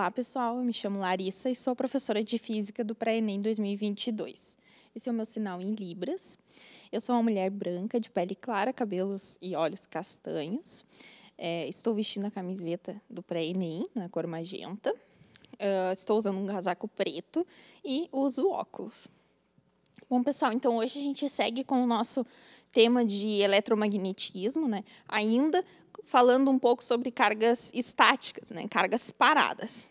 Olá, pessoal. Eu me chamo Larissa e sou professora de Física do Pré-ENEM 2022. Esse é o meu sinal em Libras. Eu sou uma mulher branca, de pele clara, cabelos e olhos castanhos. É, estou vestindo a camiseta do Pré-ENEM, na cor magenta. Uh, estou usando um casaco preto e uso óculos. Bom, pessoal, então hoje a gente segue com o nosso tema de eletromagnetismo, né? Ainda falando um pouco sobre cargas estáticas, né, cargas paradas.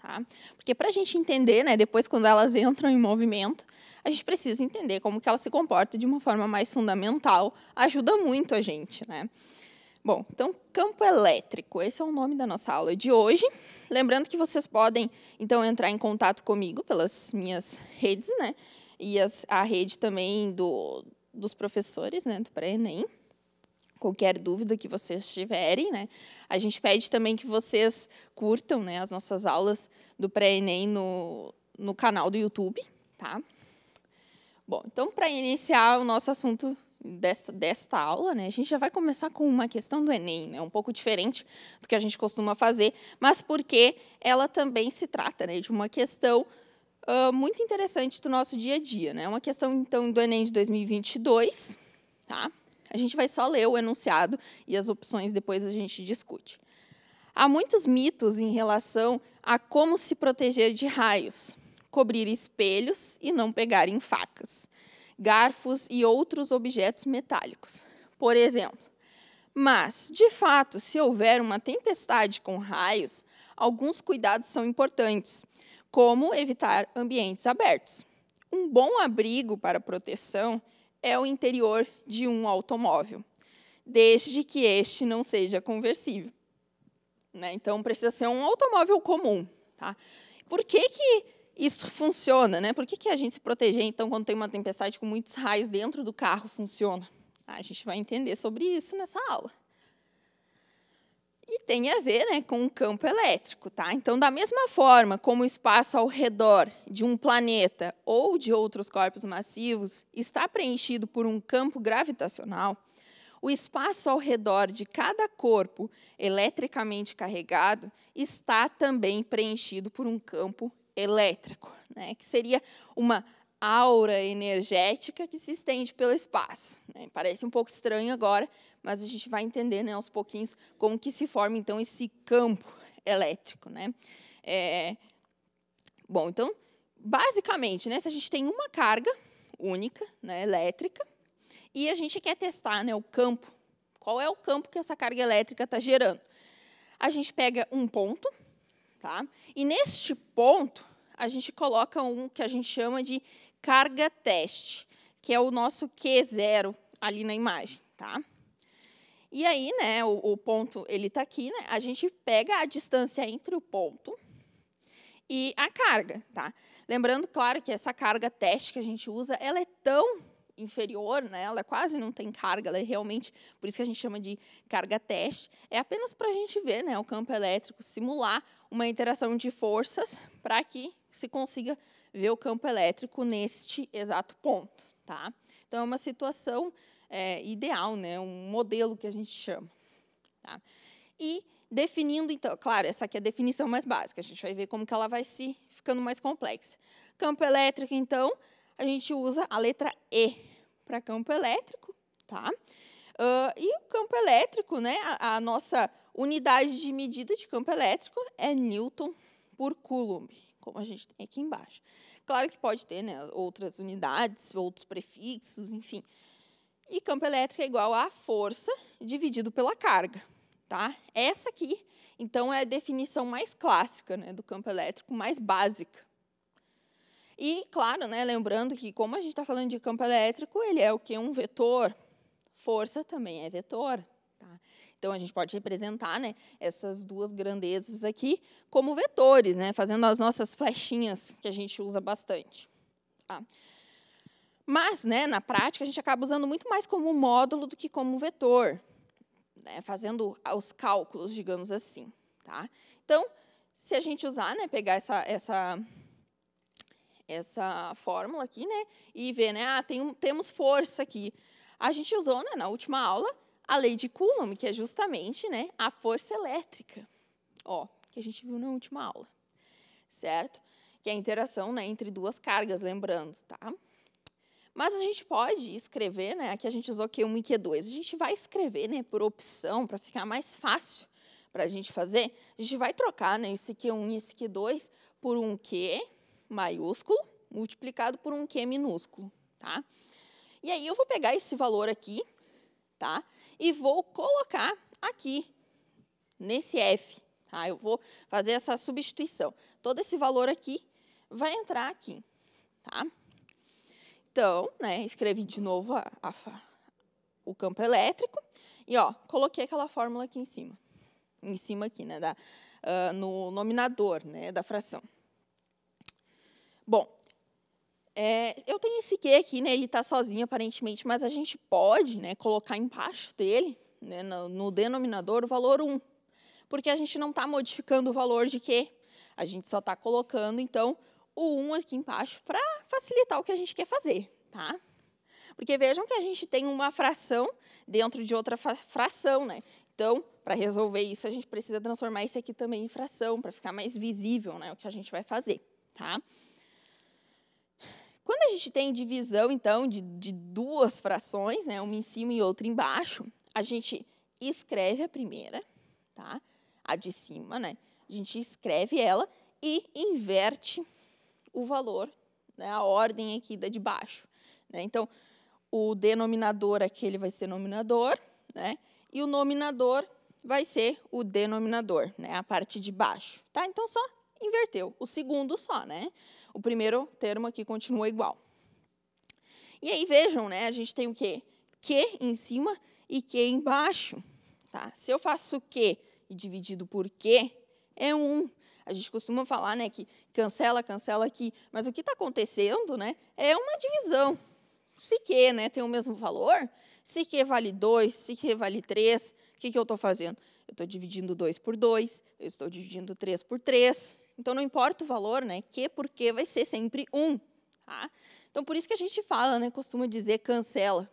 Tá? Porque para a gente entender, né, depois quando elas entram em movimento, a gente precisa entender como que ela se comporta de uma forma mais fundamental, ajuda muito a gente, né? Bom, então campo elétrico, esse é o nome da nossa aula de hoje. Lembrando que vocês podem então entrar em contato comigo pelas minhas redes, né? E as, a rede também do, dos professores, né, do pré-ENEM qualquer dúvida que vocês tiverem, né? A gente pede também que vocês curtam, né, as nossas aulas do pré-ENEM no, no canal do YouTube, tá? Bom, então para iniciar o nosso assunto desta, desta aula, né, a gente já vai começar com uma questão do Enem, né, um pouco diferente do que a gente costuma fazer, mas porque ela também se trata né, de uma questão uh, muito interessante do nosso dia a dia. Né, é uma questão então do Enem de 2022, tá? A gente vai só ler o enunciado e as opções depois a gente discute. Há muitos mitos em relação a como se proteger de raios, cobrir espelhos e não pegar em facas, garfos e outros objetos metálicos, por exemplo. Mas, de fato, se houver uma tempestade com raios, alguns cuidados são importantes, como evitar ambientes abertos. Um bom abrigo para proteção é o interior de um automóvel, desde que este não seja conversível. Né? Então, precisa ser um automóvel comum. Tá? Por que, que isso funciona? Né? Por que, que a gente se proteger, então, quando tem uma tempestade com muitos raios dentro do carro funciona? Ah, a gente vai entender sobre isso nessa aula e tem a ver né, com um campo elétrico. Tá? Então, da mesma forma como o espaço ao redor de um planeta ou de outros corpos massivos está preenchido por um campo gravitacional, o espaço ao redor de cada corpo eletricamente carregado está também preenchido por um campo elétrico, né, que seria uma aura energética que se estende pelo espaço. Né? Parece um pouco estranho agora, mas a gente vai entender né, aos pouquinhos como que se forma então esse campo elétrico. Né? É... Bom, então, basicamente, né, se a gente tem uma carga única, né, elétrica, e a gente quer testar né, o campo, qual é o campo que essa carga elétrica está gerando. A gente pega um ponto, tá? e neste ponto a gente coloca um que a gente chama de carga teste, que é o nosso Q0 ali na imagem, tá? E aí, né, o, o ponto, ele está aqui, né? A gente pega a distância entre o ponto e a carga, tá? Lembrando, claro, que essa carga teste que a gente usa, ela é tão inferior, né? ela quase não tem carga, ela é realmente, por isso que a gente chama de carga teste, é apenas para a gente ver né, o campo elétrico, simular uma interação de forças para que se consiga ver o campo elétrico neste exato ponto. Tá? Então, é uma situação é, ideal, né? um modelo que a gente chama. Tá? E definindo, então, claro, essa aqui é a definição mais básica, a gente vai ver como que ela vai se ficando mais complexa. Campo elétrico, então, a gente usa a letra E para campo elétrico, tá? Uh, e o campo elétrico, né, a, a, nossa unidade de medida de campo elétrico é Newton por Coulomb, como a gente tem aqui embaixo. Claro que pode ter né, outras unidades, outros prefixos, enfim. E campo elétrico é igual a força dividido pela carga. Tá? Essa aqui, então, é a definição mais clássica né, do campo elétrico, mais básica. E, claro, né, lembrando que, como a gente está falando de campo elétrico, ele é o que? Um vetor. Força também é vetor. Tá? Então, a gente pode representar né, essas duas grandezas aqui como vetores, né, fazendo as nossas flechinhas, que a gente usa bastante. Tá? Mas, né, na prática, a gente acaba usando muito mais como módulo do que como vetor, né, fazendo os cálculos, digamos assim. Tá? Então, se a gente usar, né, pegar essa, essa essa fórmula aqui, né? E ver, né? Ah, tem, temos força aqui. A gente usou, né, na última aula, a lei de Coulomb, que é justamente, né, a força elétrica, ó, que a gente viu na última aula, certo? Que é a interação, né, entre duas cargas, lembrando, tá? Mas a gente pode escrever, né? Aqui a gente usou Q1 e Q2. A gente vai escrever, né, por opção, para ficar mais fácil para a gente fazer. A gente vai trocar, né, esse Q1 e esse Q2 por um Q maiúsculo multiplicado por um Q minúsculo, tá? E aí eu vou pegar esse valor aqui, tá? E vou colocar aqui, nesse F, tá? Eu vou fazer essa substituição. Todo esse valor aqui vai entrar aqui, tá? Então, né, escrevi de novo a, a, o campo elétrico e, ó, coloquei aquela fórmula aqui em cima. Em cima aqui, né, da, uh, no nominador, né, da fração. Bom, é, eu tenho esse Q aqui, né? Ele está sozinho aparentemente, mas a gente pode né, colocar embaixo dele, né, no, no denominador, o valor 1. Porque a gente não está modificando o valor de Q. A gente só está colocando, então, o 1 aqui embaixo para facilitar o que a gente quer fazer, tá? Porque vejam que a gente tem uma fração dentro de outra fração, né? Então, para resolver isso, a gente precisa transformar isso aqui também em fração, para ficar mais visível né, o que a gente vai fazer, tá? Quando a gente tem divisão, então, de, de duas frações, né, uma em cima e outra embaixo, a gente escreve a primeira, tá? a de cima, né? a gente escreve ela e inverte o valor, né, a ordem aqui da de baixo. Né? Então, o denominador aqui ele vai ser nominador, né? e o nominador vai ser o denominador, né? a parte de baixo. Tá? Então, só inverteu, o segundo só. Né? o primeiro termo aqui continua igual. E aí, vejam, né, a gente tem o quê? Que em cima e que embaixo. Tá? Se eu faço que e dividido por que, é 1. Um. A gente costuma falar né, que cancela, cancela aqui, mas o que está acontecendo né, é uma divisão. Se que né, tem o mesmo valor, se que vale 2, se que vale 3, o que, que eu estou fazendo? Eu estou dividindo 2 por 2, eu estou dividindo 3 por 3, então, não importa o valor, né? Que, porque vai ser sempre um. Tá? Então, por isso que a gente fala, né? Costuma dizer cancela.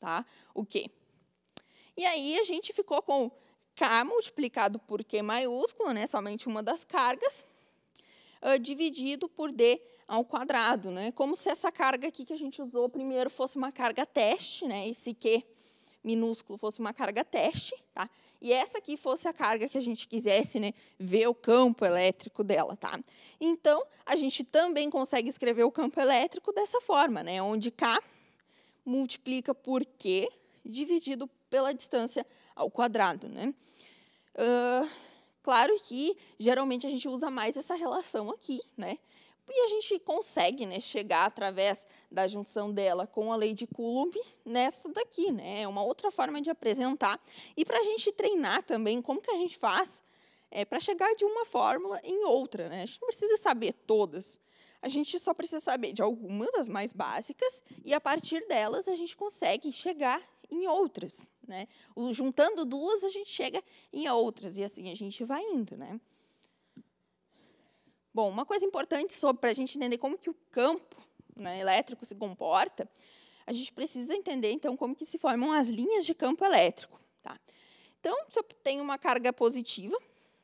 Tá? O quê? E aí, a gente ficou com K multiplicado por Q maiúsculo, né? Somente uma das cargas, uh, dividido por D ao quadrado, né? Como se essa carga aqui que a gente usou primeiro fosse uma carga teste, né? Esse Q minúsculo fosse uma carga teste, tá? E essa aqui fosse a carga que a gente quisesse, né, ver o campo elétrico dela, tá? Então, a gente também consegue escrever o campo elétrico dessa forma, né, onde K multiplica por Q dividido pela distância ao quadrado, né? Uh, claro que geralmente a gente usa mais essa relação aqui, né? e a gente consegue né, chegar através da junção dela com a lei de Coulomb nessa daqui, né? É uma outra forma de apresentar. E para a gente treinar também, como que a gente faz é, para chegar de uma fórmula em outra, né? A gente não precisa saber todas. A gente só precisa saber de algumas, as mais básicas, e a partir delas a gente consegue chegar em outras, né? O, juntando duas, a gente chega em outras, e assim a gente vai indo, né? Bom, uma coisa importante para a gente entender como que o campo né, elétrico se comporta, a gente precisa entender então como que se formam as linhas de campo elétrico. Tá? Então, se eu tenho uma carga positiva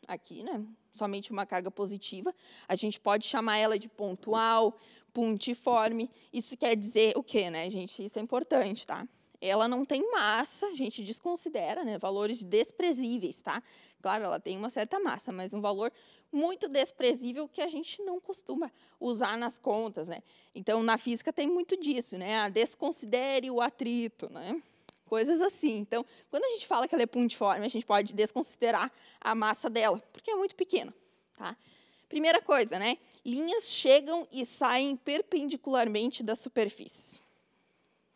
aqui, né, somente uma carga positiva, a gente pode chamar ela de pontual, pontiforme. Isso quer dizer o quê, né, gente? Isso é importante, tá? ela não tem massa, a gente desconsidera, né, valores desprezíveis, tá? Claro, ela tem uma certa massa, mas um valor muito desprezível que a gente não costuma usar nas contas, né? Então, na física tem muito disso, né? Ah, desconsidere o atrito, né? Coisas assim. Então, quando a gente fala que ela é puntiforme, a gente pode desconsiderar a massa dela, porque é muito pequena, tá? Primeira coisa, né? Linhas chegam e saem perpendicularmente das superfícies.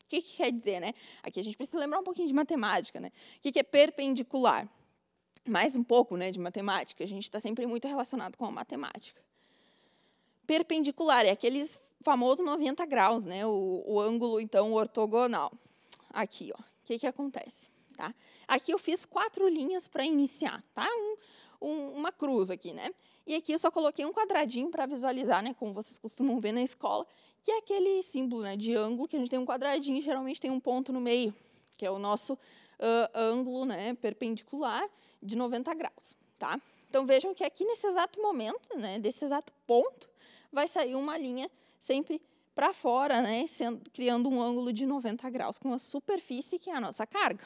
O que, que quer dizer, né? Aqui a gente precisa lembrar um pouquinho de matemática, né? O que, que é perpendicular? mais um pouco né, de matemática, a gente está sempre muito relacionado com a matemática. Perpendicular é aqueles famosos 90 graus, né, o, o ângulo, então, ortogonal. Aqui, o que, que acontece? Tá? Aqui eu fiz quatro linhas para iniciar, tá? Um, um, uma cruz aqui, né? E aqui eu só coloquei um quadradinho para visualizar, né, como vocês costumam ver na escola, que é aquele símbolo né, de ângulo, que a gente tem um quadradinho, geralmente tem um ponto no meio, que é o nosso uh, ângulo né, perpendicular de 90 graus. Tá? Então vejam que aqui nesse exato momento, né, desse exato ponto, vai sair uma linha sempre para fora, né, sendo, criando um ângulo de 90 graus com a superfície que é a nossa carga.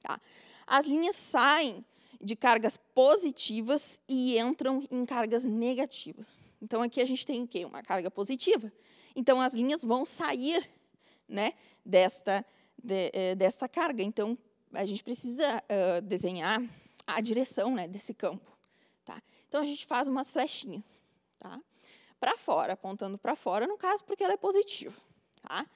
Tá? As linhas saem de cargas positivas e entram em cargas negativas. Então aqui a gente tem o quê? Uma carga positiva. Então as linhas vão sair, né, desta de, eh, desta carga. Então, a gente precisa uh, desenhar a direção né, desse campo. Tá? Então, a gente faz umas flechinhas. Tá? Para fora, apontando para fora, no caso, porque ela é positiva. Tá?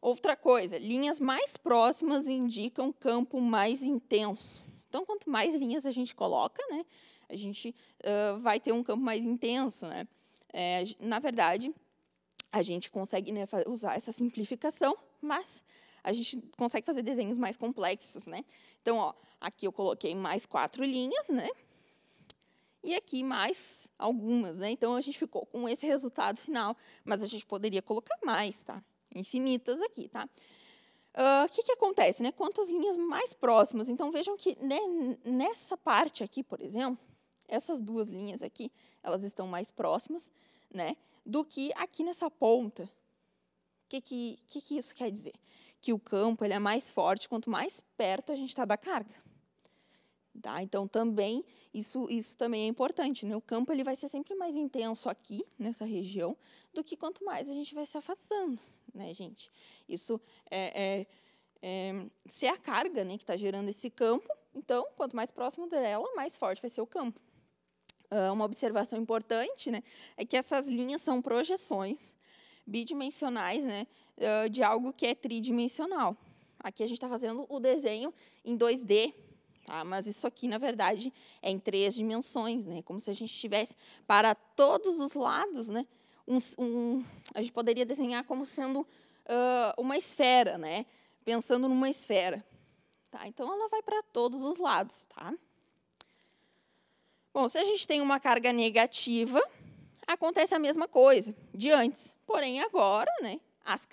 Outra coisa, linhas mais próximas indicam campo mais intenso. Então, quanto mais linhas a gente coloca, né, a gente uh, vai ter um campo mais intenso. Né? É, na verdade, a gente consegue né, usar essa simplificação, mas a gente consegue fazer desenhos mais complexos, né? Então, ó, aqui eu coloquei mais quatro linhas, né? E aqui mais algumas, né? Então a gente ficou com esse resultado final, mas a gente poderia colocar mais, tá? Infinitas aqui, tá? O uh, ah, que, que acontece, né? Quantas linhas mais próximas? Então vejam que né, nessa parte aqui, por exemplo, essas duas linhas aqui, elas estão mais próximas, né? Do que aqui nessa ponta, que, que, que, que isso quer dizer? Que o campo ele é mais forte quanto mais perto a gente está da carga. Tá? Então, também, isso, isso também é importante. Né? O campo ele vai ser sempre mais intenso aqui, nessa região, do que quanto mais a gente vai se afastando, né, gente? Isso é, é, é se é a carga né, que está gerando esse campo, então, quanto mais próximo dela, mais forte vai ser o campo. Ah, uma observação importante né, é que essas linhas são projeções bidimensionais, né, de algo que é tridimensional. Aqui a gente está fazendo o desenho em 2D, tá? mas isso aqui, na verdade, é em três dimensões, né? como se a gente tivesse para todos os lados, né, um, um, a gente poderia desenhar como sendo uh, uma esfera, né, pensando numa esfera. Tá? Então, ela vai para todos os lados. Tá? Bom, se a gente tem uma carga negativa, acontece a mesma coisa de antes. Porém, agora, né, as,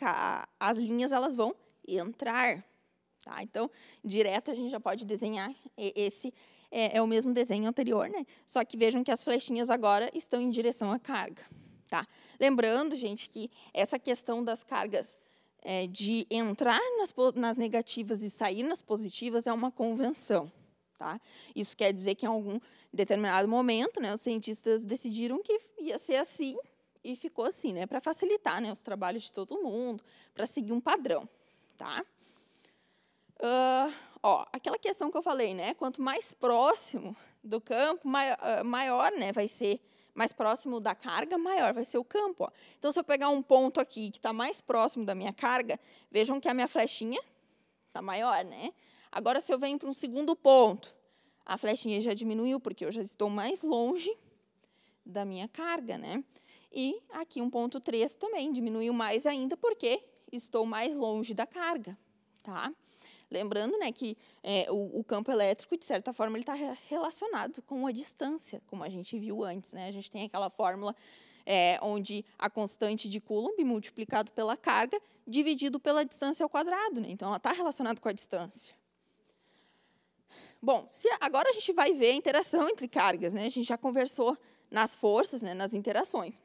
as linhas elas vão entrar. Tá? Então, direto a gente já pode desenhar esse é, é, o mesmo desenho anterior, né? Só que vejam que as flechinhas agora estão em direção à carga, tá? Lembrando, gente, que essa questão das cargas é, de entrar nas, nas negativas e sair nas positivas é uma convenção, tá? Isso quer dizer que em algum determinado momento, né, os cientistas decidiram que ia ser assim, e ficou assim, né, para facilitar né, os trabalhos de todo mundo, para seguir um padrão. Tá? Uh, ó, aquela questão que eu falei, né, quanto mais próximo do campo, maior, maior né, vai ser, mais próximo da carga, maior vai ser o campo. Ó. Então, se eu pegar um ponto aqui que está mais próximo da minha carga, vejam que a minha flechinha está maior. Né? Agora, se eu venho para um segundo ponto, a flechinha já diminuiu, porque eu já estou mais longe da minha carga. Né? E aqui 1.3 também diminuiu mais ainda porque estou mais longe da carga. Tá? Lembrando né, que é, o, o, campo elétrico, de certa forma, ele está relacionado com a distância, como a gente viu antes. Né? A gente tem aquela fórmula é, onde a constante de Coulomb multiplicado pela carga dividido pela distância ao quadrado. Né? Então, ela está relacionada com a distância. Bom, se, agora a gente vai ver a interação entre cargas. Né? A gente já conversou nas forças, né, nas interações.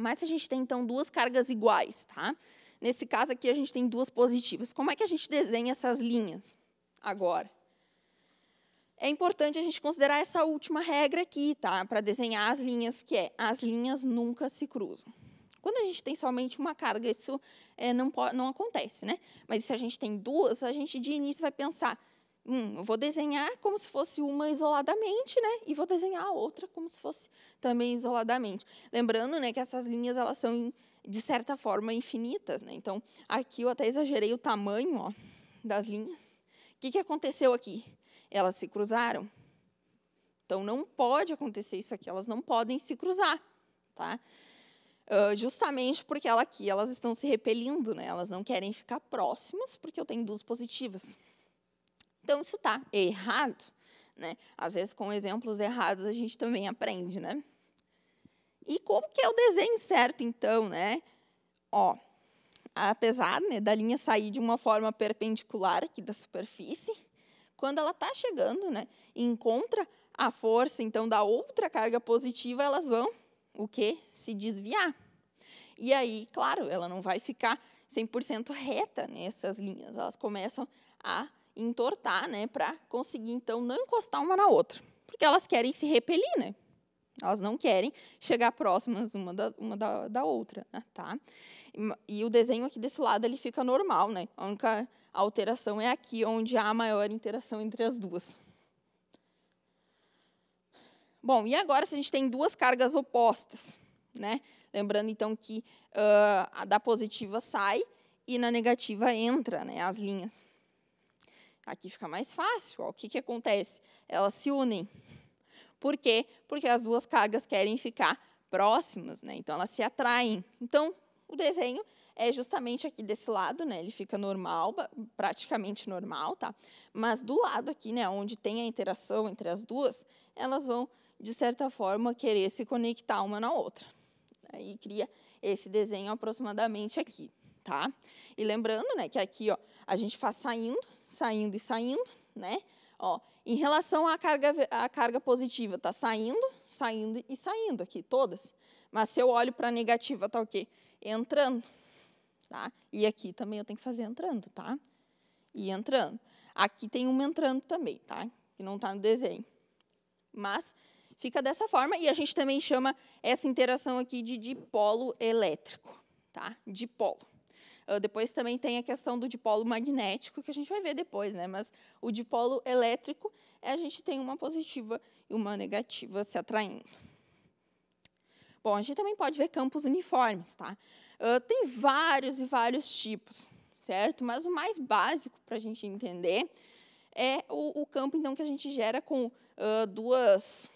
Mas se a gente tem, então, duas cargas iguais, tá? Nesse caso aqui, a gente tem duas positivas. Como é que a gente desenha essas linhas agora? É importante a gente considerar essa última regra aqui, tá? Para desenhar as linhas, que é as linhas nunca se cruzam. Quando a gente tem somente uma carga, isso é, não, não acontece, né? Mas se a gente tem duas, a gente de início vai pensar Hum, vou desenhar como se fosse uma isoladamente, né? E vou desenhar a outra como se fosse também isoladamente. Lembrando, né, que essas linhas elas são de certa forma infinitas, né? Então, aqui eu até exagerei o tamanho, ó, das linhas. O que, que aconteceu aqui? Elas se cruzaram. Então, não pode acontecer isso aqui. Elas não podem se cruzar, tá? Uh, justamente porque ela aqui, elas estão se repelindo, né? Elas não querem ficar próximas, porque eu tenho duas positivas. Então, isso está errado. Né? Às vezes, com exemplos errados, a gente também aprende. Né? E como que é o desenho certo, então? Né? Ó, apesar né, da linha sair de uma forma perpendicular aqui da superfície, quando ela está chegando né, e encontra a força então da outra carga positiva, elas vão o quê? se desviar. E aí, claro, ela não vai ficar 100% reta nessas né, linhas, elas começam a entortar, né, para conseguir então não encostar uma na outra, porque elas querem se repelir, né? Elas não querem chegar próximas uma da, uma da, da outra, né, tá? E, e, o desenho aqui desse lado ele fica normal, né? A única alteração é aqui onde há a maior interação entre as duas. Bom, e agora se a gente tem duas cargas opostas, né? Lembrando então que uh, a da positiva sai e na negativa entra, né? As linhas. Aqui fica mais fácil. o que, que acontece? Elas se unem. Por quê? Porque as duas cargas querem ficar próximas, né? então elas se atraem. Então, o desenho é justamente aqui desse lado, né? Ele fica normal, praticamente normal, tá? Mas do lado aqui, né, onde tem a interação entre as duas, elas vão de certa forma querer se conectar uma na outra. Aí cria esse desenho aproximadamente aqui, tá? E lembrando, né, que aqui, ó, a gente faz saindo saindo e saindo, né? Ó, em relação à carga, à carga positiva, está saindo, saindo e saindo aqui, todas. Mas se eu olho para a negativa, está o quê? Entrando. Tá? E aqui também eu tenho que fazer entrando, tá? E entrando. Aqui tem uma entrando também, tá? Que não está no desenho. Mas fica dessa forma. E a gente também chama essa interação aqui de dipolo elétrico, tá? Dipolo. Ah, depois também tem a questão do dipolo magnético, que a gente vai ver depois, né? Mas o dipolo elétrico, é a gente tem uma positiva e uma negativa se atraindo. Bom, a gente também pode ver campos uniformes, tá? Uh, tem vários e vários tipos, certo? Mas o mais básico para a gente entender é o, o, campo, então, que a gente gera com uh, duas,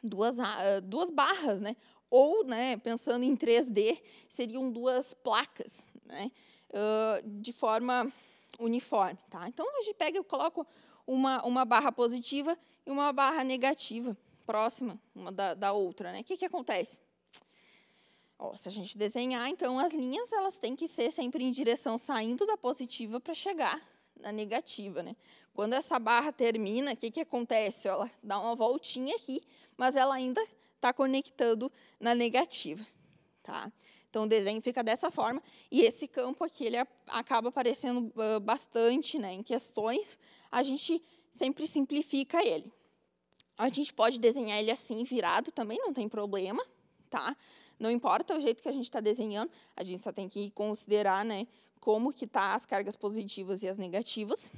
duas, uh, duas barras, né? ou, né, pensando em 3D, seriam duas placas, né, uh, de forma uniforme. Tá? Então, a gente pega e coloca uma, uma barra positiva e uma barra negativa, próxima uma da, da outra. Né? O que, que acontece? se a gente desenhar, então, as linhas elas têm que ser sempre em direção saindo da positiva para chegar na negativa. Né? Quando essa barra termina, o que, que acontece? Ela dá uma voltinha aqui, mas ela ainda está conectando na negativa. Tá? Então, o desenho fica dessa forma. E esse campo aqui, ele acaba aparecendo ah, bastante né, em questões. A gente sempre simplifica ele. A gente pode desenhar ele assim, virado também, não tem problema. Tá? Não importa o jeito que a gente está desenhando, a gente só tem que considerar né, como que tá as cargas positivas e as negativas.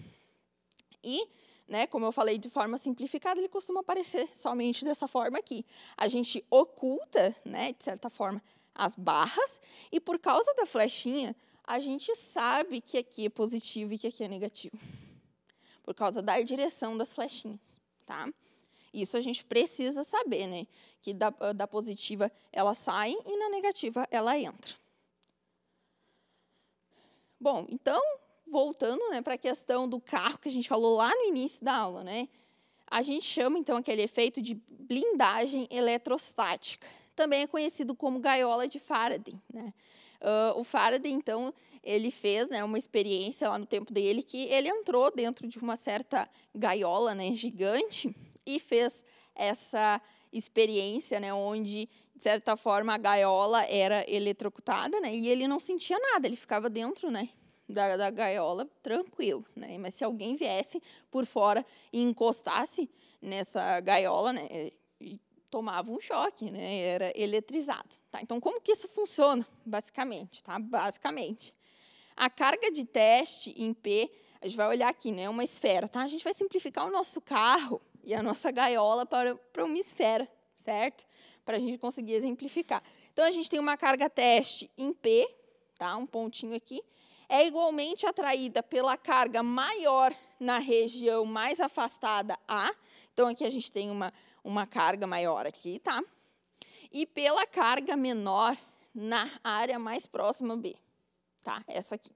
E né? Como eu falei de forma simplificada, ele costuma aparecer somente dessa forma aqui. A gente oculta, né, de certa forma, as barras e por causa da flechinha, a gente sabe que aqui é positivo e que aqui é negativo. Por causa da direção das flechinhas, tá? Isso a gente precisa saber, né? Que da, da positiva ela sai e na negativa ela entra. Bom, então, voltando né, para a questão do carro que a gente falou lá no início da aula, né, a gente chama então aquele efeito de blindagem eletrostática. Também é conhecido como gaiola de Faraday. Né? Uh, o Faraday, então, ele fez né, uma experiência lá no tempo dele que ele entrou dentro de uma certa gaiola né, gigante e fez essa experiência, né, onde de certa forma a gaiola era eletrocutada, né, e ele não sentia nada, ele ficava dentro, né, da, da gaiola, tranquilo, né? Mas se alguém viesse por fora e encostasse nessa gaiola, né? tomava um choque, né? Era eletrizado. Tá? Então, como que isso funciona, basicamente? Tá? Basicamente, a carga de teste em P, a gente vai olhar aqui, né? Uma esfera, tá? A gente vai simplificar o nosso carro e a nossa gaiola para, para uma esfera, certo? Para a gente conseguir exemplificar. Então, a gente tem uma carga teste em P, tá? Um pontinho aqui é igualmente atraída pela carga maior na região mais afastada A. Então, aqui a gente tem uma, uma carga maior aqui, tá? E pela carga menor na área mais próxima B, tá? Essa aqui.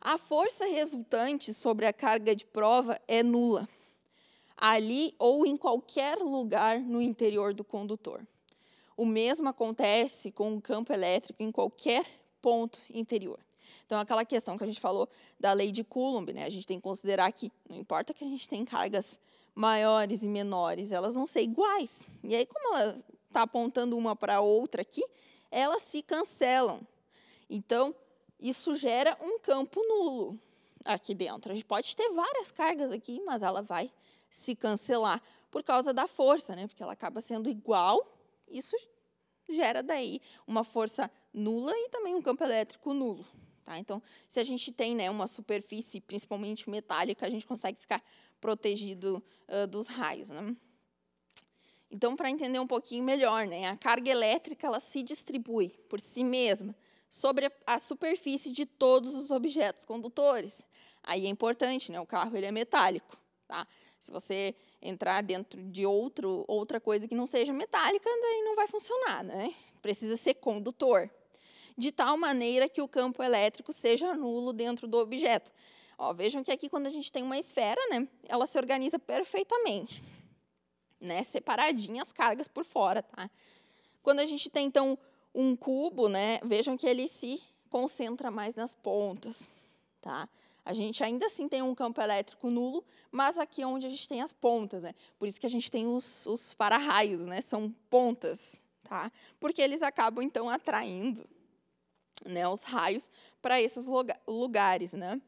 A força resultante sobre a carga de prova é nula, ali ou em qualquer lugar no interior do condutor. O mesmo acontece com o campo elétrico em qualquer ponto interior. Então, aquela questão que a gente falou da lei de Coulomb, né? a gente tem que considerar que não importa que a gente tenha cargas maiores e menores, elas vão ser iguais. E aí, como ela está apontando uma para a outra aqui, elas se cancelam. Então, isso gera um campo nulo aqui dentro. A gente pode ter várias cargas aqui, mas ela vai se cancelar por causa da força, né? porque ela acaba sendo igual. Isso gera daí uma força nula e também um campo elétrico nulo. Tá? Então, se a gente tem né, uma superfície, principalmente metálica, a gente consegue ficar protegido uh, dos raios. Né? Então, para entender um pouquinho melhor, né, a carga elétrica ela se distribui por si mesma sobre a superfície de todos os objetos condutores. Aí é importante, né, o carro ele é metálico. Tá? Se você entrar dentro de outro, outra coisa que não seja metálica, daí não vai funcionar. Né? Precisa ser condutor de tal maneira que o campo elétrico seja nulo dentro do objeto. Ó, vejam que aqui, quando a gente tem uma esfera, né, ela se organiza perfeitamente, né, separadinha as cargas por fora. Tá? Quando a gente tem, então, um cubo, né, vejam que ele se concentra mais nas pontas. Tá? A gente ainda assim tem um campo elétrico nulo, mas aqui é onde a gente tem as pontas, né? Por isso que a gente tem os, os para-raios, né? São pontas, tá? Porque eles acabam, então, atraindo né, os raios para esses lugares, né?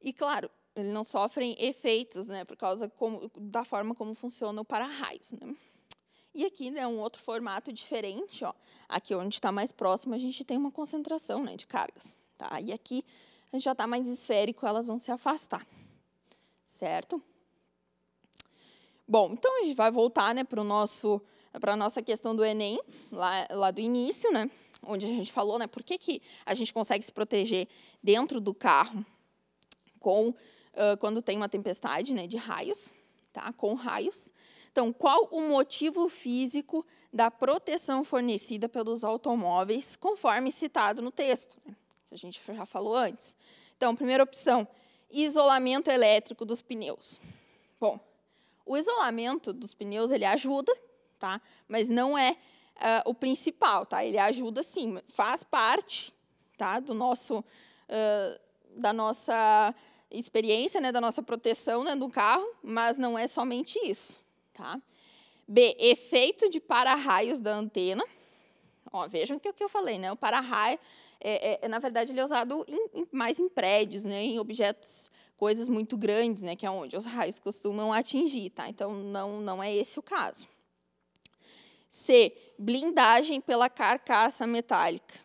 E claro, eles não sofrem efeitos, né, por causa como, da forma como funciona o para-raios, né? E aqui, né, um outro formato diferente, ó. Aqui onde está mais próximo, a gente tem uma concentração, né, de cargas, tá? E aqui a gente já está mais esférico, elas vão se afastar, certo? Bom, então a gente vai voltar, né, para o nosso, para a nossa questão do Enem lá, lá do início, né? onde a gente falou, né, por que, que a gente consegue se proteger dentro do carro com uh, quando tem uma tempestade né, de raios, tá, com raios. Então, qual o motivo físico da proteção fornecida pelos automóveis, conforme citado no texto, né, que a gente já falou antes. Então, primeira opção, isolamento elétrico dos pneus. Bom, o isolamento dos pneus ele ajuda, tá? mas não é uh, o principal, tá? Ele ajuda, sim, faz parte, tá? Do nosso, uh, da nossa experiência, né? Da nossa proteção né, do carro, mas não é somente isso, tá? B, efeito de para-raios da antena. Ó, vejam que é o que eu falei, né? O para-raio, é, é, é na verdade, ele é usado em, em, mais em prédios, né? Em objetos, coisas muito grandes, né? Que é onde os raios costumam atingir, tá? Então, não, não é esse o caso. C. Blindagem pela carcaça metálica.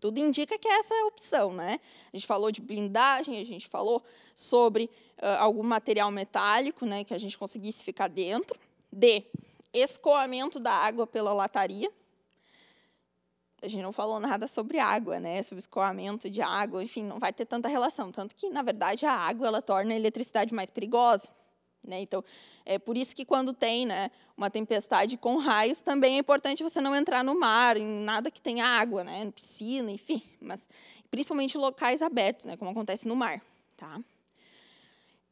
Tudo indica que essa é a opção, né? A gente falou de blindagem, a gente falou sobre uh, algum material metálico, né, que a gente conseguisse ficar dentro. D. Escoamento da água pela lataria. A gente não falou nada sobre água, né? Sobre escoamento de água, enfim, não vai ter tanta relação, tanto que na verdade a água ela torna a eletricidade mais perigosa. Né? Então, é por isso que quando tem né, uma tempestade com raios, também é importante você não entrar no mar, em nada que tenha água, né, piscina, enfim, mas principalmente locais abertos, né, como acontece no mar. Tá?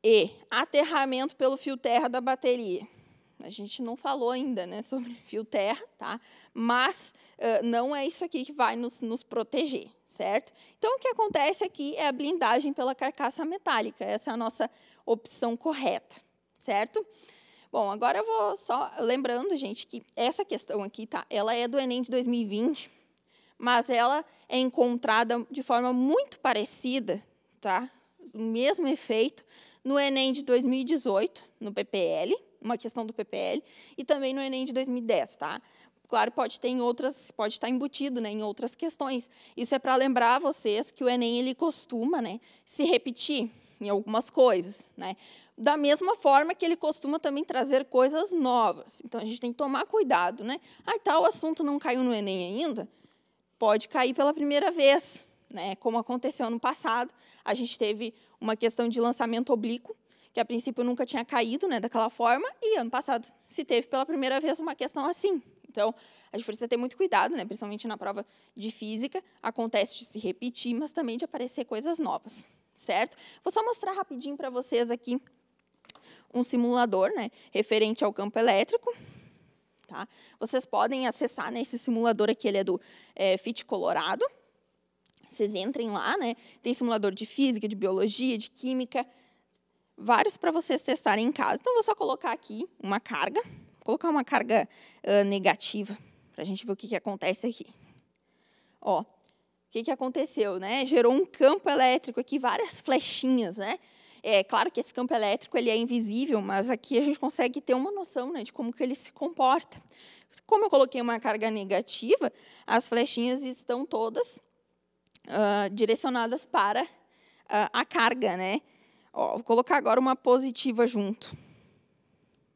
E aterramento pelo fio terra da bateria. A gente não falou ainda né, sobre fio terra, tá? mas uh, não é isso aqui que vai nos, nos proteger, certo? Então, o que acontece aqui é a blindagem pela carcaça metálica. Essa é a nossa opção correta certo? Bom, agora eu vou só lembrando, gente, que essa questão aqui, tá? Ela é do Enem de 2020, mas ela é encontrada de forma muito parecida, tá? O mesmo efeito no Enem de 2018, no PPL, uma questão do PPL, e também no Enem de 2010, tá? Claro, pode ter em outras, pode estar embutido, né, em outras questões. Isso é para lembrar vocês que o Enem ele costuma, né, se repetir em algumas coisas, né? da mesma forma que ele costuma também trazer coisas novas. Então a gente tem que tomar cuidado, né? Ah, tal assunto não caiu no Enem ainda? Pode cair pela primeira vez, né? Como aconteceu no passado, a gente teve uma questão de lançamento oblíquo, que a princípio nunca tinha caído, né, daquela forma, e ano passado se teve pela primeira vez uma questão assim. Então, a gente precisa ter muito cuidado, né, principalmente na prova de física, acontece de se repetir, mas também de aparecer coisas novas certo? Vou só mostrar rapidinho para vocês aqui um simulador né, referente ao campo elétrico. Tá? Vocês podem acessar né, esse simulador aqui, ele é do é, FIT Colorado. Vocês entrem lá, né? tem simulador de física, de biologia, de química, vários para vocês testarem em casa. Então, vou só colocar aqui uma carga, vou colocar uma carga uh, negativa, para a gente ver o que, que acontece aqui. Ó, o que, que aconteceu, né? Gerou um campo elétrico aqui, várias flechinhas, né? É claro que esse campo elétrico ele é invisível, mas aqui a gente consegue ter uma noção né, de como que ele se comporta. Como eu coloquei uma carga negativa, as flechinhas estão todas uh, direcionadas para uh, a carga. Né? Ó, vou colocar agora uma positiva junto,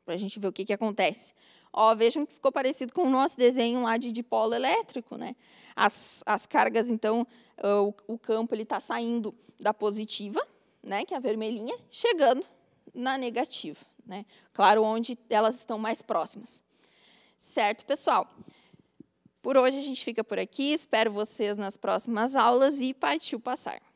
para a gente ver o que, que acontece. Ó, vejam que ficou parecido com o nosso desenho lá de dipolo elétrico. Né? As, as cargas, então, uh, o, o campo está saindo da positiva, né, que é a vermelhinha, chegando na negativa. Né? Claro, onde elas estão mais próximas. Certo, pessoal? Por hoje a gente fica por aqui. Espero vocês nas próximas aulas e partiu passar.